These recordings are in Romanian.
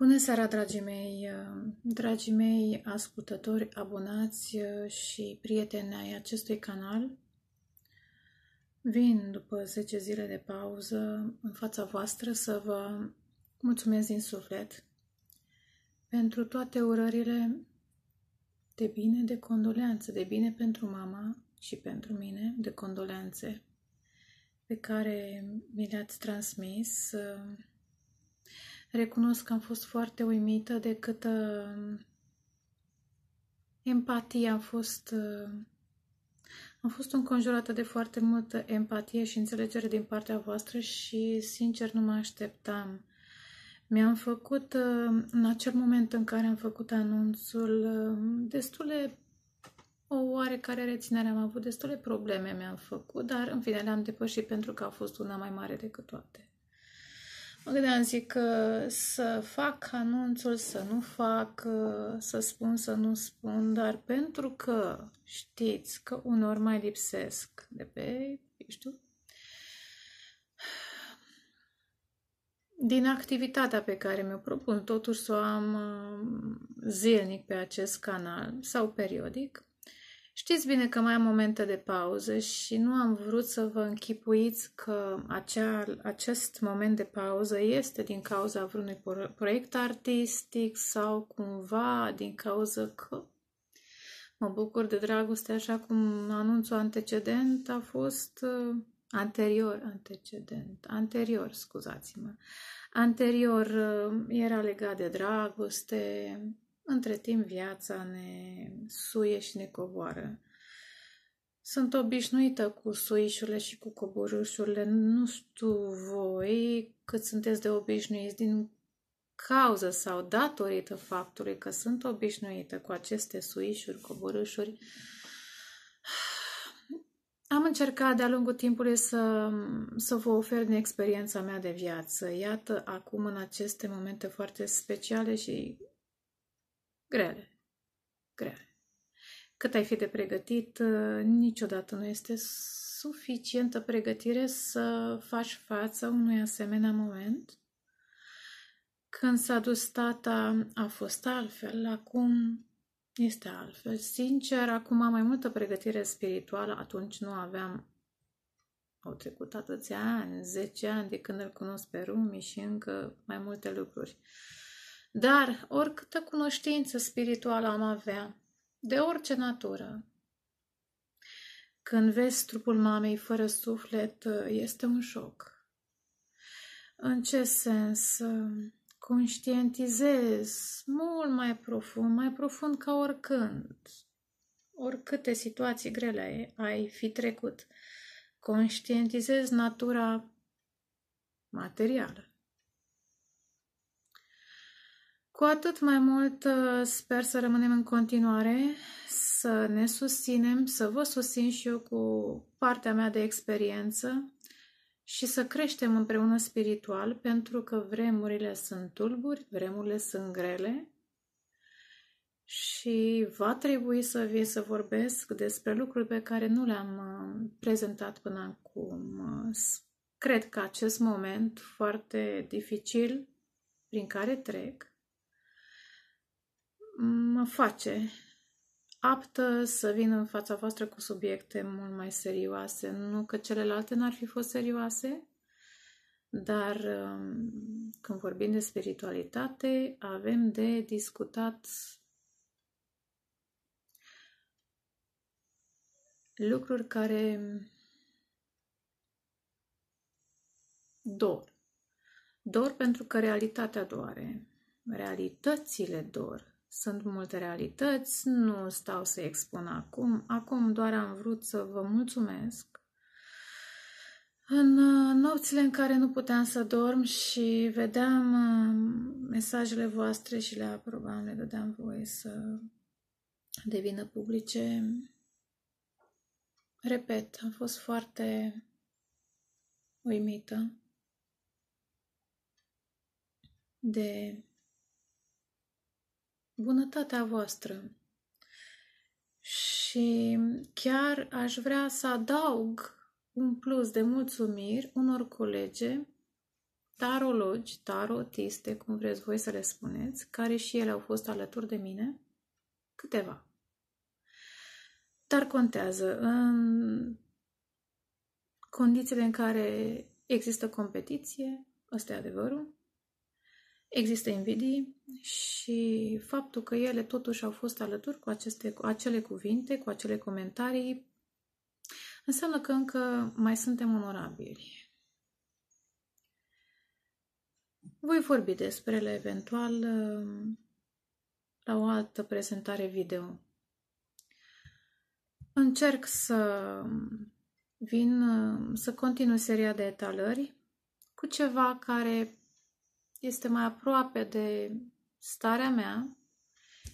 Bună seara, dragii mei! Uh, dragii mei ascultători, abonați uh, și prieteni ai acestui canal, vin după 10 zile de pauză în fața voastră să vă mulțumesc din suflet pentru toate urările de bine, de condoleanță, de bine pentru mama și pentru mine, de condoleanțe pe care mi le-ați transmis uh, Recunosc că am fost foarte uimită de câtă uh, empatie am fost... Uh, am fost înconjurată de foarte multă empatie și înțelegere din partea voastră și, sincer, nu mă așteptam. Mi-am făcut, uh, în acel moment în care am făcut anunțul, destule o oarecare reținere am avut, destule probleme mi-am făcut, dar în fine le-am depășit pentru că a fost una mai mare decât toate. Mă gândeam, zic, să fac anunțul, să nu fac, să spun, să nu spun, dar pentru că știți că unor mai lipsesc de pe, știu, din activitatea pe care mi-o propun totuși o am um, zilnic pe acest canal sau periodic, Știți bine că mai am momente de pauză și nu am vrut să vă închipuiți că acea, acest moment de pauză este din cauza vreunui proiect artistic sau cumva din cauza că mă bucur de dragoste, așa cum anunțul antecedent a fost uh, anterior, antecedent, anterior, scuzați-mă, anterior uh, era legat de dragoste, între timp, viața ne suie și ne coboară. Sunt obișnuită cu suișurile și cu coborușurile. Nu știu voi cât sunteți de obișnuiți din cauză sau datorită faptului că sunt obișnuită cu aceste suișuri, coborâșuri. Am încercat de-a lungul timpului să, să vă ofer din experiența mea de viață. Iată, acum, în aceste momente foarte speciale și grele, grele. Cât ai fi de pregătit, ă, niciodată nu este suficientă pregătire să faci față unui asemenea moment. Când s-a dus tata, a fost altfel, acum este altfel. Sincer, acum am mai multă pregătire spirituală, atunci nu aveam au trecut atâția ani, 10 ani de când îl cunosc pe Rumi și încă mai multe lucruri. Dar oricâtă cunoștință spirituală am avea, de orice natură, când vezi trupul mamei fără suflet, este un șoc. În ce sens? Conștientizez mult mai profund, mai profund ca oricând, oricâte situații grele ai fi trecut. Conștientizez natura materială. Cu atât mai mult uh, sper să rămânem în continuare, să ne susținem, să vă susțin și eu cu partea mea de experiență și să creștem împreună spiritual, pentru că vremurile sunt tulburi, vremurile sunt grele și va trebui să vii să vorbesc despre lucruri pe care nu le-am uh, prezentat până acum. Cred că acest moment foarte dificil prin care trec mă face aptă să vin în fața voastră cu subiecte mult mai serioase. Nu că celelalte n-ar fi fost serioase, dar um, când vorbim de spiritualitate, avem de discutat lucruri care dor. Dor pentru că realitatea doare. Realitățile dor. Sunt multe realități, nu stau să expun acum. Acum doar am vrut să vă mulțumesc. În uh, nopțile în care nu puteam să dorm și vedeam uh, mesajele voastre și le aprobam, le dădeam voie să devină publice, repet, am fost foarte uimită de bunătatea voastră. Și chiar aș vrea să adaug un plus de mulțumiri unor colege tarologi, tarotiste, cum vreți voi să le spuneți, care și ele au fost alături de mine, câteva. Dar contează în condițiile în care există competiție, ăsta e adevărul, Există invidii și faptul că ele totuși au fost alături cu, aceste, cu acele cuvinte, cu acele comentarii, înseamnă că încă mai suntem onorabili. Voi vorbi despre ele eventual uh, la o altă prezentare video. Încerc să vin uh, să continui seria de etalări cu ceva care este mai aproape de starea mea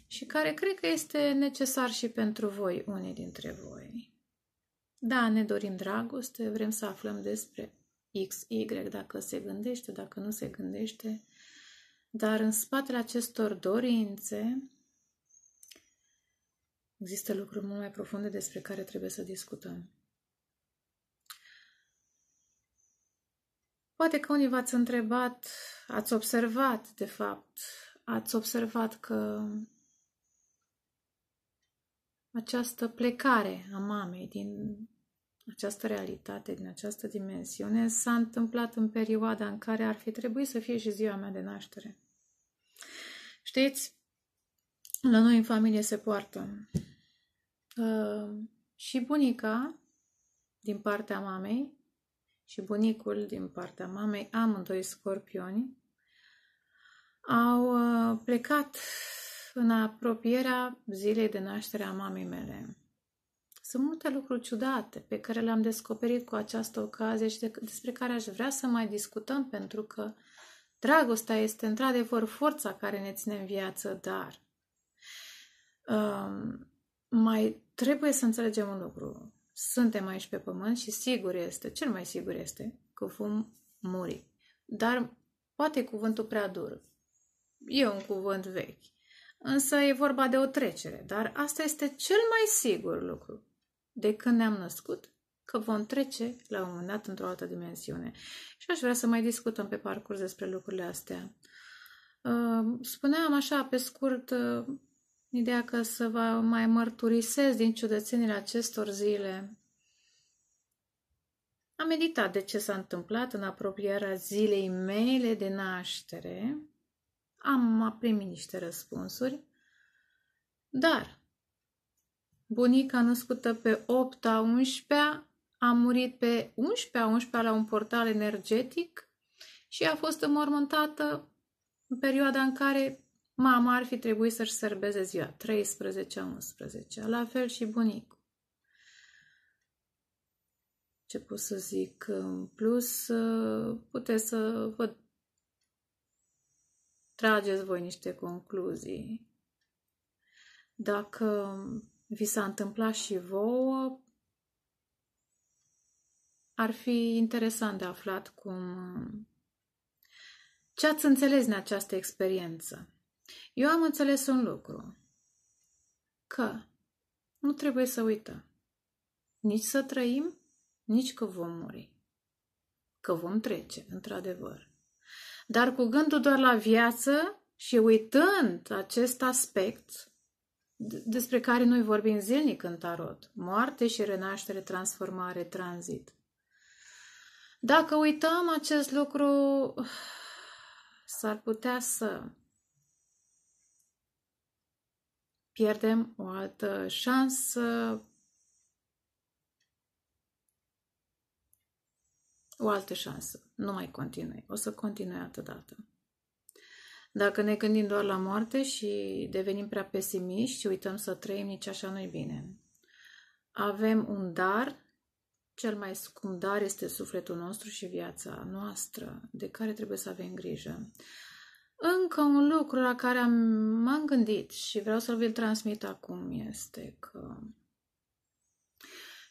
și care cred că este necesar și pentru voi, unii dintre voi. Da, ne dorim dragoste, vrem să aflăm despre X, Y, dacă se gândește, dacă nu se gândește, dar în spatele acestor dorințe există lucruri mult mai profunde despre care trebuie să discutăm. Poate că unii v-ați întrebat, ați observat, de fapt, ați observat că această plecare a mamei din această realitate, din această dimensiune, s-a întâmplat în perioada în care ar fi trebuit să fie și ziua mea de naștere. Știți, la noi în familie se poartă uh, și bunica din partea mamei și bunicul din partea mamei, amândoi scorpioni, au uh, plecat în apropierea zilei de naștere a mamei mele. Sunt multe lucruri ciudate pe care le-am descoperit cu această ocazie și despre care aș vrea să mai discutăm, pentru că dragostea este într-adevăr forța care ne ține în viață, dar um, mai trebuie să înțelegem un lucru suntem aici pe pământ și sigur este, cel mai sigur este că vom muri. Dar poate e cuvântul prea dur. E un cuvânt vechi. Însă e vorba de o trecere, dar asta este cel mai sigur lucru. De când ne-am născut, că vom trece la un moment dat într-o altă dimensiune. Și aș vrea să mai discutăm pe parcurs despre lucrurile astea. Ă, spuneam așa, pe scurt, Ideea că să vă mai mărturisesc din ciudățenile acestor zile. Am meditat de ce s-a întâmplat în apropierea zilei mele de naștere. Am primit niște răspunsuri. Dar bunica născută pe 8 a 11 a murit pe 11 a 11 la un portal energetic și a fost înmormântată în perioada în care Mama ar fi trebuit să-și sărbeze ziua 13-11, la fel și bunicul. Ce pot să zic? În plus, puteți să vă trageți voi niște concluzii. Dacă vi s-a întâmplat și vouă, ar fi interesant de aflat cum ce ați înțeles în această experiență. Eu am înțeles un lucru, că nu trebuie să uităm nici să trăim, nici că vom muri, că vom trece, într-adevăr. Dar cu gândul doar la viață și uitând acest aspect despre care noi vorbim zilnic în tarot, moarte și renaștere, transformare, tranzit. Dacă uităm acest lucru, s-ar putea să pierdem o altă șansă, o altă șansă. Nu mai continui. O să continui altă dată. Dacă ne gândim doar la moarte și devenim prea pesimiști și uităm să trăim, nici așa nu-i bine. Avem un dar, cel mai scump dar este sufletul nostru și viața noastră, de care trebuie să avem grijă. Încă un lucru la care am, m-am gândit și vreau să vi-l transmit acum este că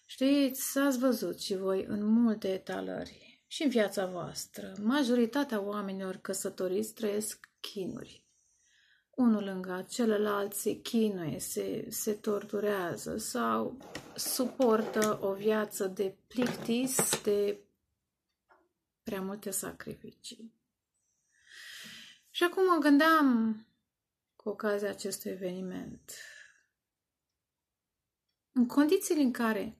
știți, ați văzut și voi în multe etalări și în viața voastră. Majoritatea oamenilor căsătoriți trăiesc chinuri unul lângă celălalt se chinuie, se, se torturează sau suportă o viață de plictis, de prea multe sacrificii. Și acum mă gândeam cu ocazia acestui eveniment. În condițiile în care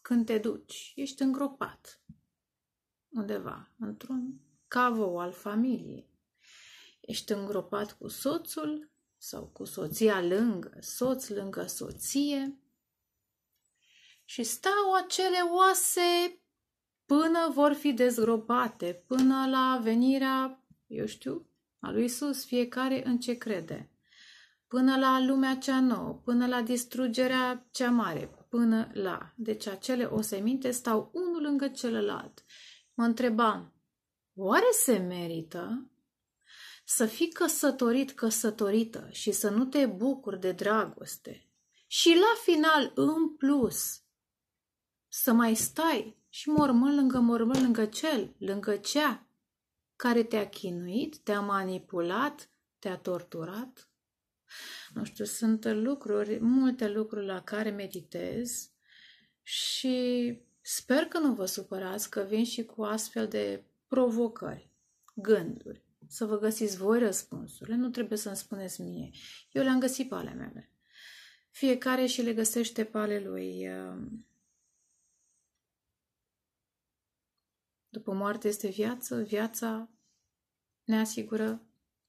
când te duci, ești îngropat undeva, într-un cavou al familiei. Ești îngropat cu soțul sau cu soția lângă, soț lângă soție și stau acele oase până vor fi dezgropate, până la venirea, eu știu, a lui Isus, fiecare în ce crede, până la lumea cea nouă, până la distrugerea cea mare, până la. Deci acele oseminte stau unul lângă celălalt. Mă întrebam, oare se merită să fii căsătorit, căsătorită și să nu te bucuri de dragoste? Și la final, în plus, să mai stai și mormân lângă mormân lângă cel, lângă cea, care te-a chinuit, te-a manipulat, te-a torturat? Nu știu, sunt lucruri, multe lucruri la care meditez și sper că nu vă supărați că vin și cu astfel de provocări, gânduri, să vă găsiți voi răspunsurile, nu trebuie să-mi spuneți mie. Eu le-am găsit pe ale mele. Fiecare și le găsește pe ale lui. Ehm, După moarte este viață, viața ne asigură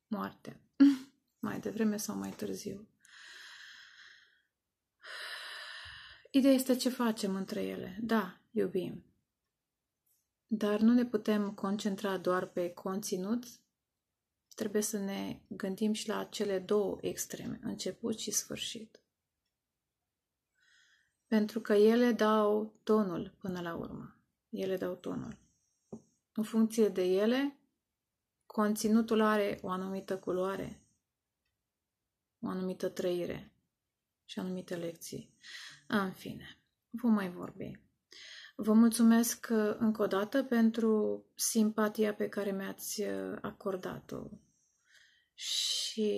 moartea. mai devreme sau mai târziu. Ideea este ce facem între ele. Da, iubim. Dar nu ne putem concentra doar pe conținut. Trebuie să ne gândim și la cele două extreme, început și sfârșit. Pentru că ele dau tonul până la urmă. Ele dau tonul. În funcție de ele, conținutul are o anumită culoare, o anumită trăire și anumite lecții. În fine, vom mai vorbi. Vă mulțumesc uh, încă o dată pentru simpatia pe care mi-ați uh, acordat-o și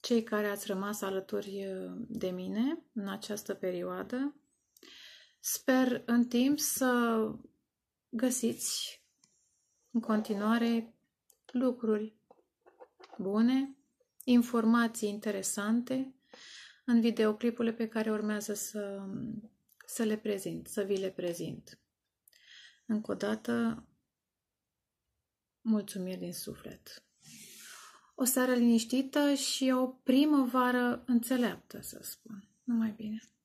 cei care ați rămas alături uh, de mine în această perioadă. Sper în timp să găsiți în continuare lucruri bune, informații interesante în videoclipurile pe care urmează să, să le prezint, să vi le prezint. Încă o dată, mulțumiri din suflet. O seară liniștită și o primăvară înțeleaptă, să spun. Numai bine!